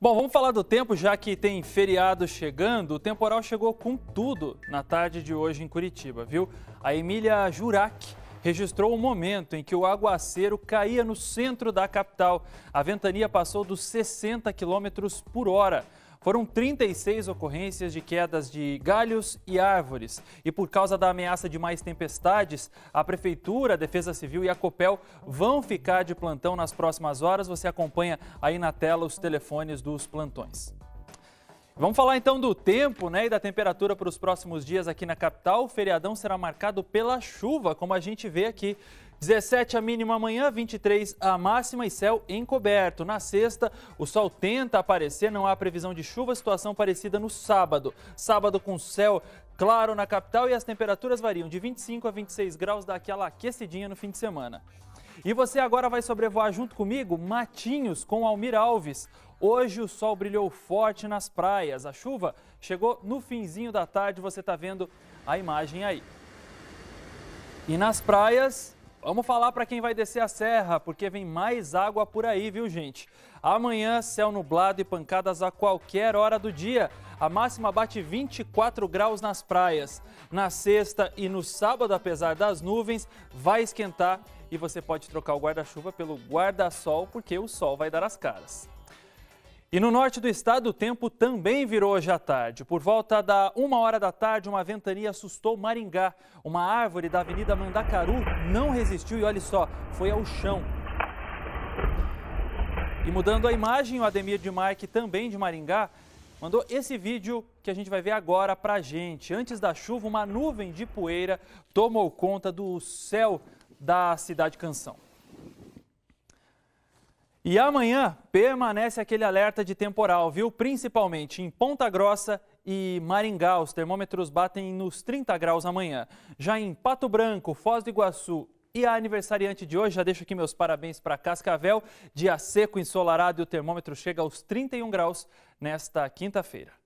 Bom, vamos falar do tempo, já que tem feriado chegando. O temporal chegou com tudo na tarde de hoje em Curitiba, viu? A Emília Jurac registrou o um momento em que o aguaceiro caía no centro da capital. A ventania passou dos 60 km por hora. Foram 36 ocorrências de quedas de galhos e árvores. E por causa da ameaça de mais tempestades, a Prefeitura, a Defesa Civil e a Copel vão ficar de plantão nas próximas horas. Você acompanha aí na tela os telefones dos plantões. Vamos falar então do tempo né, e da temperatura para os próximos dias aqui na capital. O feriadão será marcado pela chuva, como a gente vê aqui. 17 a mínima amanhã, 23 a máxima e céu encoberto. Na sexta, o sol tenta aparecer, não há previsão de chuva, situação parecida no sábado. Sábado com céu claro na capital e as temperaturas variam de 25 a 26 graus, daquela aquecidinha no fim de semana. E você agora vai sobrevoar junto comigo Matinhos com Almir Alves. Hoje o sol brilhou forte nas praias. A chuva chegou no finzinho da tarde, você está vendo a imagem aí. E nas praias, Vamos falar para quem vai descer a serra, porque vem mais água por aí, viu, gente? Amanhã, céu nublado e pancadas a qualquer hora do dia. A máxima bate 24 graus nas praias. Na sexta e no sábado, apesar das nuvens, vai esquentar e você pode trocar o guarda-chuva pelo guarda-sol, porque o sol vai dar as caras. E no norte do estado, o tempo também virou hoje à tarde. Por volta da uma hora da tarde, uma ventania assustou Maringá. Uma árvore da Avenida Mandacaru não resistiu e olha só, foi ao chão. E mudando a imagem, o Ademir de Marque, também de Maringá, mandou esse vídeo que a gente vai ver agora pra gente. Antes da chuva, uma nuvem de poeira tomou conta do céu da cidade Canção. E amanhã permanece aquele alerta de temporal, viu? Principalmente em Ponta Grossa e Maringá. Os termômetros batem nos 30 graus amanhã. Já em Pato Branco, Foz do Iguaçu e a aniversariante de hoje, já deixo aqui meus parabéns para Cascavel. Dia seco, ensolarado e o termômetro chega aos 31 graus nesta quinta-feira.